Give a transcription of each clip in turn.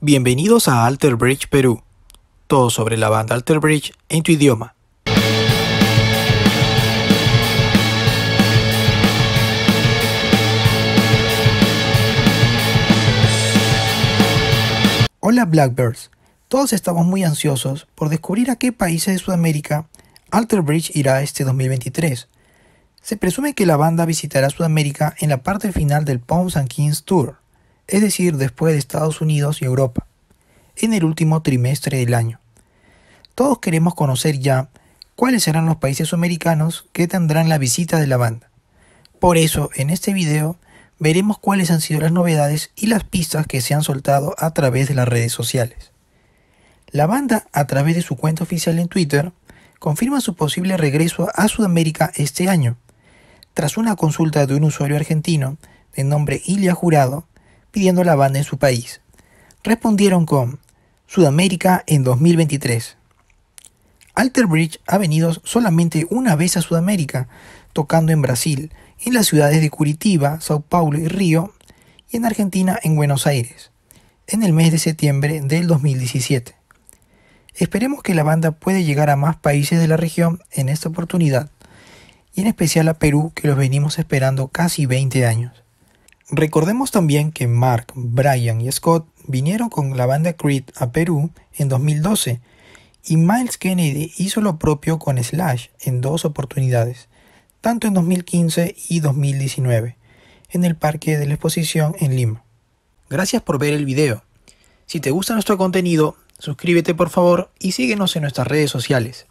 Bienvenidos a Alter Bridge Perú. Todo sobre la banda Alter Bridge en tu idioma. Hola Blackbirds. Todos estamos muy ansiosos por descubrir a qué países de Sudamérica Alter Bridge irá este 2023. Se presume que la banda visitará Sudamérica en la parte final del Poms and Kings Tour es decir, después de Estados Unidos y Europa, en el último trimestre del año. Todos queremos conocer ya cuáles serán los países americanos que tendrán la visita de la banda. Por eso, en este video, veremos cuáles han sido las novedades y las pistas que se han soltado a través de las redes sociales. La banda, a través de su cuenta oficial en Twitter, confirma su posible regreso a Sudamérica este año. Tras una consulta de un usuario argentino de nombre Ilia Jurado, pidiendo la banda en su país. Respondieron con Sudamérica en 2023. Alter Bridge ha venido solamente una vez a Sudamérica, tocando en Brasil, en las ciudades de Curitiba, Sao Paulo y Río, y en Argentina en Buenos Aires, en el mes de septiembre del 2017. Esperemos que la banda pueda llegar a más países de la región en esta oportunidad, y en especial a Perú que los venimos esperando casi 20 años. Recordemos también que Mark, Brian y Scott vinieron con la banda Creed a Perú en 2012 y Miles Kennedy hizo lo propio con Slash en dos oportunidades, tanto en 2015 y 2019, en el Parque de la Exposición en Lima. Gracias por ver el video. Si te gusta nuestro contenido, suscríbete por favor y síguenos en nuestras redes sociales.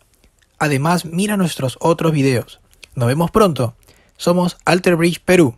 Además, mira nuestros otros videos. Nos vemos pronto. Somos Alter Bridge Perú.